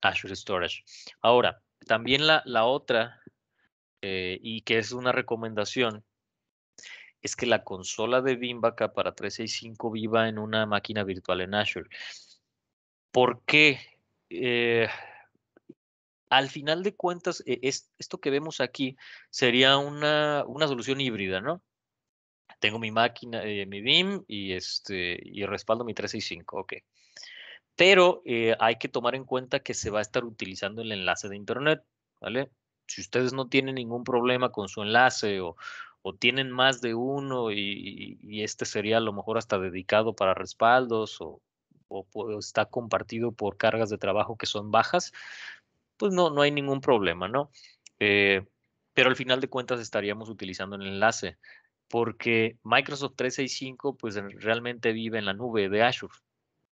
Azure Storage. Ahora, también la, la otra, eh, y que es una recomendación, es que la consola de Vimbaca para 365 viva en una máquina virtual en Azure. ¿Por qué? Eh, al final de cuentas, e, esto que vemos aquí sería una, una solución híbrida, ¿no? Tengo mi máquina, eh, mi BIM y, este, y respaldo mi 365, ok. Pero eh, hay que tomar en cuenta que se va a estar utilizando el enlace de Internet, ¿vale? Si ustedes no tienen ningún problema con su enlace o, o tienen más de uno y, este sería a lo mejor hasta dedicado para respaldos o, o, está compartido por cargas de trabajo que son bajas, pues no, no hay ningún problema, ¿no? Eh, pero al final de cuentas estaríamos utilizando el enlace porque Microsoft 365 pues realmente vive en la nube de Azure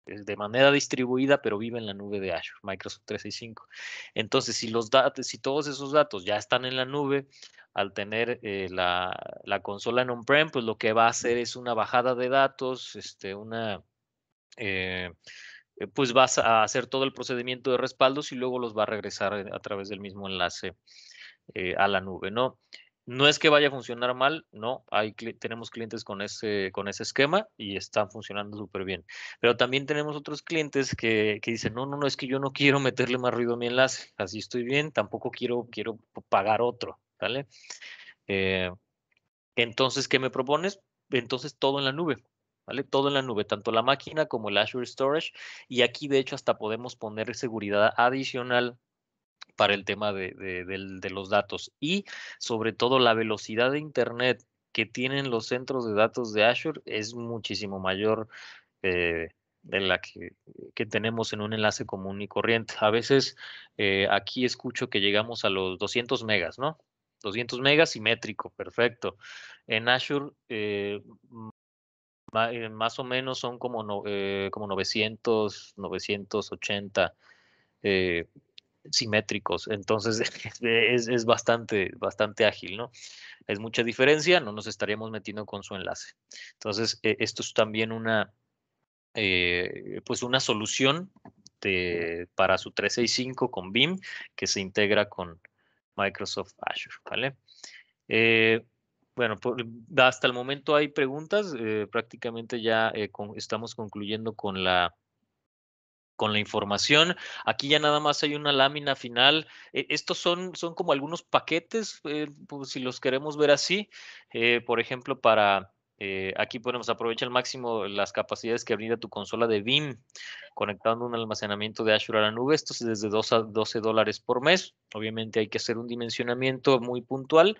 de manera distribuida, pero vive en la nube de Azure, Microsoft 365. Entonces, si los datos, todos esos datos ya están en la nube, al tener eh, la, consola en on-prem, pues lo que va a hacer es una bajada de datos, este, una eh, eh, pues vas a hacer todo el procedimiento de respaldos y luego los va a regresar a través del mismo enlace a la nube, ¿no? No es que vaya a funcionar mal, no, hay, tenemos clientes con ese, con ese esquema y están funcionando súper bien. Pero también tenemos otros clientes que, dicen, no, no, no, es que yo no quiero meterle más ruido a mi enlace, así estoy bien, tampoco quiero, quiero pagar otro, ¿vale? Eh, entonces, ¿qué me propones? Entonces, todo en la nube. ¿Vale? Todo en la nube, tanto la máquina como el Azure Storage. Y aquí, de hecho, hasta podemos poner seguridad adicional para el tema de, los datos y sobre todo la velocidad de Internet que tienen los centros de datos de Azure es muchísimo mayor eh, de la que, tenemos en un enlace común y corriente. A veces eh, aquí escucho que llegamos a los 200 megas, ¿no? 200 megas simétrico, perfecto. En Azure, eh, más o menos son como, como 900, 980 simétricos, entonces es, bastante, bastante ágil, ¿no? Es mucha diferencia, no nos estaríamos metiendo con su enlace. Entonces, e, esto es también una, eh, pues una solución de, para su 365 con BIM que se integra con Microsoft Azure, ¿vale? Eh, bueno, hasta el momento hay preguntas, eh, prácticamente ya estamos concluyendo con la con la información. Aquí ya nada más hay una lámina final. Eh, estos son, son como algunos paquetes, eh, pues, si los queremos ver así. Eh, por ejemplo, para aquí podemos aprovechar al máximo las capacidades que brinda tu consola de BIM, conectando un almacenamiento de Azure a la nube. Esto es desde 2 a 12 dólares por mes. Obviamente hay que hacer un dimensionamiento muy puntual,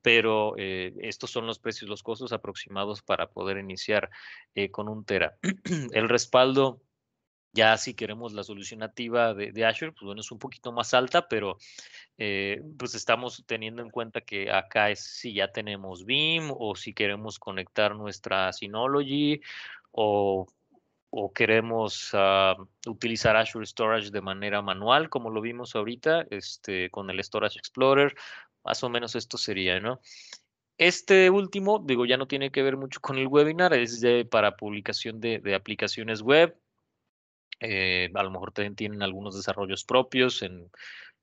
pero estos son los precios, los costos aproximados para poder iniciar con un Tera. El respaldo ya si queremos la solución nativa de, Azure, pues bueno, es un poquito más alta, pero eh, pues estamos teniendo en cuenta que acá es si ya tenemos BIM o si queremos conectar nuestra Synology o, o queremos ah, utilizar Azure Storage de manera manual, como lo vimos ahorita, este, con el Storage Explorer, más o menos esto sería, ¿no? Este último, digo, ya no tiene que ver mucho con el webinar, es para publicación de, de aplicaciones web, eh, a lo mejor tienen algunos desarrollos propios en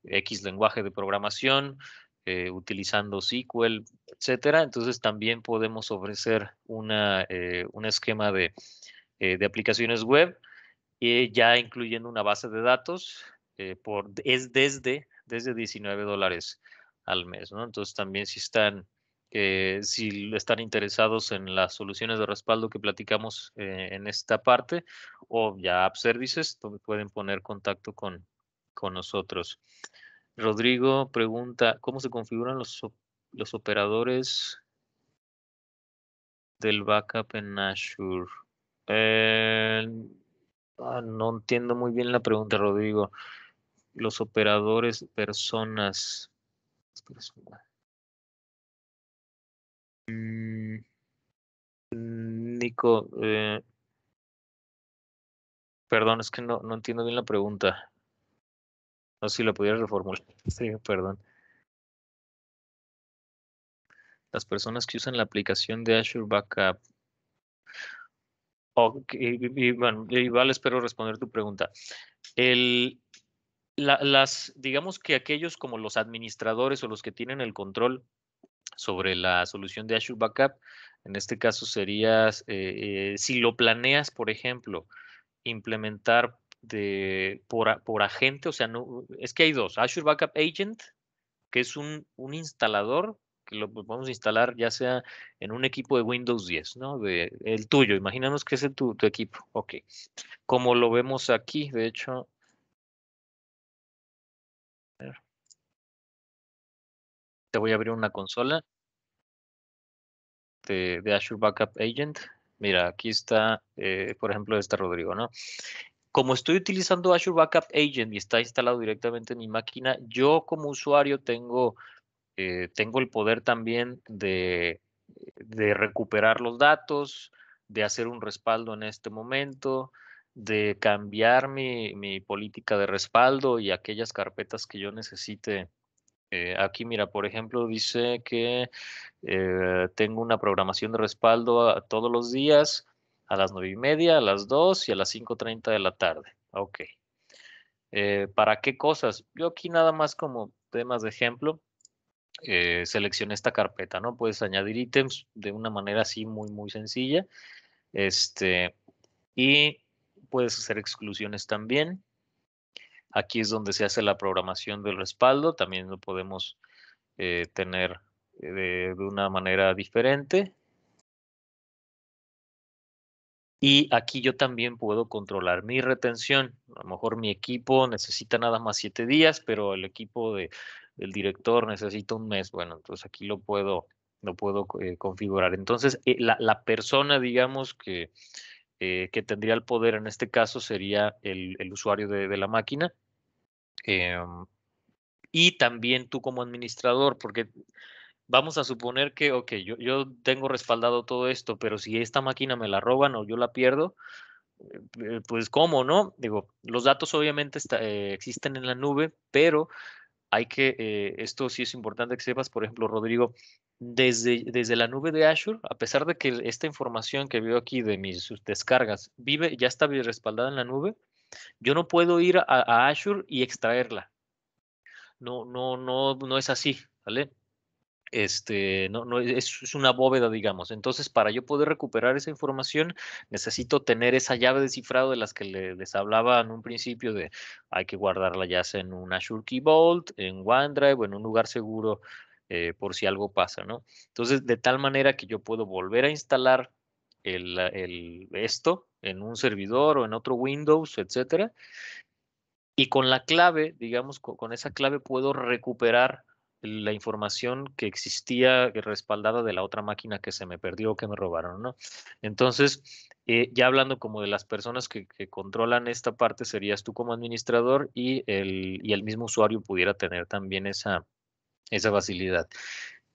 X lenguaje de programación, eh, utilizando SQL, etcétera. Entonces también podemos ofrecer una, eh, un esquema de, aplicaciones web, ya incluyendo una base de datos, por, es desde, desde 19 dólares al mes. ¿no? Entonces también si están que si están interesados en las soluciones de respaldo que platicamos eh, en esta parte o ya App Services, pueden poner contacto con, con nosotros. Rodrigo pregunta, ¿cómo se configuran los, operadores del backup en Azure? Eh, ah, no entiendo muy bien la pregunta, Rodrigo. Los operadores personas Mm, Nico, eh, perdón, es que no, no, entiendo bien la pregunta. No sé si la pudiera reformular. Sí, perdón. Las personas que usan la aplicación de Azure Backup. Ok, y, espero responder tu pregunta. El, las, digamos que aquellos como los administradores o los que tienen el control sobre la solución de Azure Backup. En este caso serías, eh, eh, si lo planeas, por ejemplo, implementar de, por, por, agente, o sea, no, es que hay dos, Azure Backup Agent, que es un, un instalador, que lo podemos instalar ya sea en un equipo de Windows 10, ¿no? De, el tuyo, Imaginamos que es el tu, tu equipo, ok. Como lo vemos aquí, de hecho, te voy a abrir una consola de, de Azure Backup Agent. Mira, aquí está, eh, por ejemplo, está Rodrigo, ¿no? Como estoy utilizando Azure Backup Agent y está instalado directamente en mi máquina, yo como usuario tengo, eh, tengo el poder también de, de recuperar los datos, de hacer un respaldo en este momento, de cambiar mi política de respaldo y aquellas carpetas que yo necesite eh, aquí, mira, por ejemplo, dice que eh, tengo una programación de respaldo a, todos los días a las nueve y media, a las 2 y a las 5.30 de la tarde. Ok. Eh, ¿Para qué cosas? Yo aquí nada más como temas de ejemplo, seleccioné esta carpeta, ¿no? Puedes añadir ítems de una manera así muy, muy sencilla. Este, y puedes hacer exclusiones también. Aquí es donde se hace la programación del respaldo, también lo podemos eh, tener eh, de, una manera diferente. Y aquí yo también puedo controlar mi retención. A lo mejor mi equipo necesita nada más siete días, pero el equipo del director necesita un mes. Bueno, entonces aquí lo puedo, puedo eh, configurar. Entonces, la, la, persona, digamos, que, eh, que tendría el poder en este caso sería el, usuario de, la máquina. Em, y también tú como administrador, porque vamos a suponer que, ok, yo, yo, tengo respaldado todo esto, pero si esta máquina me la roban o yo la pierdo, eh, eh, pues cómo, ¿no? Digo, los datos obviamente existen en la nube, pero hay que, esto sí es importante que sepas, por ejemplo, Rodrigo, desde, la nube de Azure, a pesar de que esta información que veo aquí de mis descargas vive, ya está respaldada en la nube, yo no puedo ir a, Azure y extraerla. No, no, no, no es así, ¿vale? Este, no, no, es, una bóveda, digamos. Entonces, para yo poder recuperar esa información, necesito tener esa llave de cifrado de las que les hablaba en un principio de hay que guardarla ya sea en un Azure Key Vault, en OneDrive o en un lugar seguro eh, por si algo pasa, ¿no? Entonces, de tal manera que yo puedo volver a instalar el, esto en un servidor o en otro Windows, etcétera. Y con la clave, digamos, con, esa clave puedo recuperar la información que existía respaldada de la otra máquina que se me perdió o que me robaron, ¿no? Entonces, eh, ya hablando como de las personas que, que, controlan esta parte, serías tú como administrador y el, y el mismo usuario pudiera tener también esa, esa facilidad.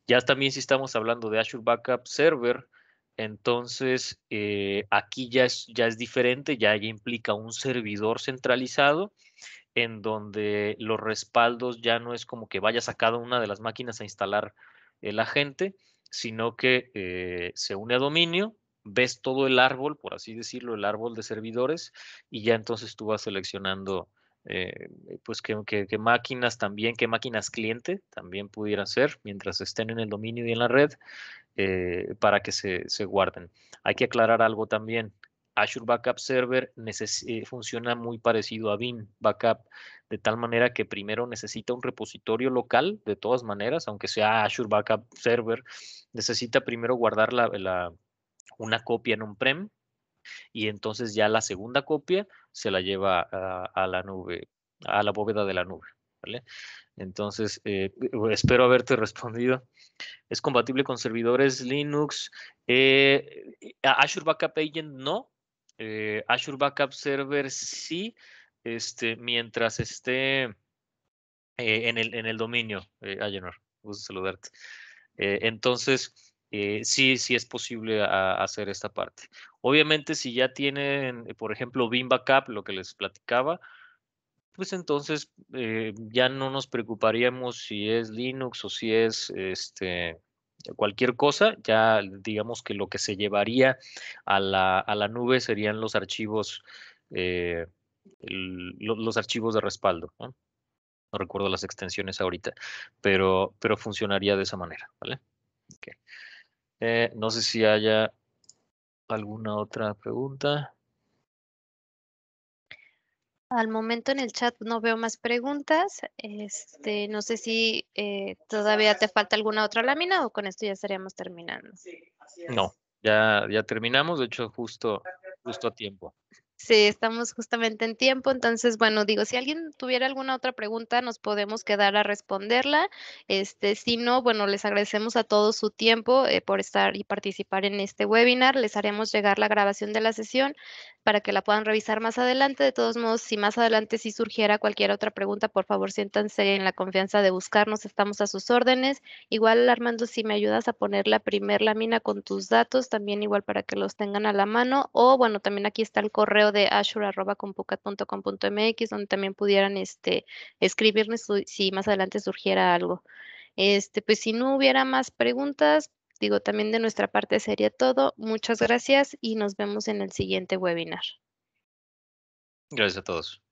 Ya también si estamos hablando de Azure Backup Server, entonces eh, aquí ya es, ya es diferente, ya, ya implica un servidor centralizado en donde los respaldos ya no es como que vayas a cada una de las máquinas a instalar el agente, sino que eh, se une a dominio, ves todo el árbol, por así decirlo, el árbol de servidores, y ya entonces tú vas seleccionando eh, eh, pues que, máquinas también, que máquinas cliente también pudieran ser mientras estén en el dominio y en la red eh, para que se, guarden. Hay que aclarar algo también. Azure Backup Server funciona muy parecido a BIM Backup, de tal manera que primero necesita un repositorio local, de todas maneras, aunque sea Azure Backup Server, necesita primero guardar una copia en un prem y entonces ya la segunda copia se la lleva a, la nube, a la bóveda de la nube. ¿vale? Entonces, eh, espero haberte respondido. Es compatible con servidores Linux. Eh, Azure Backup Agent no. Eh, Azure Backup Server sí. Este, mientras esté eh, en el, en, el, dominio, eh, gusto saludarte. entonces, eh, sí, sí es posible hacer esta parte. Obviamente, si ya tienen, eh, por ejemplo, BIM Backup, lo que les platicaba, pues entonces eh, ya no nos preocuparíamos si es Linux o si es este, cualquier cosa, ya digamos que lo que se llevaría a la, nube serían los archivos, los archivos de respaldo. ¿no? recuerdo las extensiones ahorita, pero, pero funcionaría de esa manera, ¿vale? Eh, no sé si haya alguna otra pregunta. Al momento en el chat no veo más preguntas. Este, no sé si eh, todavía te falta alguna otra lámina o con esto ya estaríamos terminando. No, ya, ya terminamos, de hecho, justo, justo a tiempo. Sí, estamos justamente en tiempo. Entonces, bueno, digo, si alguien tuviera alguna otra pregunta, nos podemos quedar a responderla. Este, si no, bueno, les agradecemos a todos su tiempo eh, por estar y participar en este webinar. Les haremos llegar la grabación de la sesión para que la puedan revisar más adelante. De todos modos, si más adelante si surgiera cualquier otra pregunta, por favor siéntanse en la confianza de buscarnos, estamos a sus órdenes. Igual, Armando, si me ayudas a poner la primer lámina con tus datos, también igual para que los tengan a la mano. O bueno, también aquí está el correo de ashura.compucat.com.mx, donde también pudieran este, escribirnos si más adelante surgiera algo. Este, pues si no hubiera más preguntas, digo, también de nuestra parte sería todo. Muchas gracias y nos vemos en el siguiente webinar. Gracias a todos.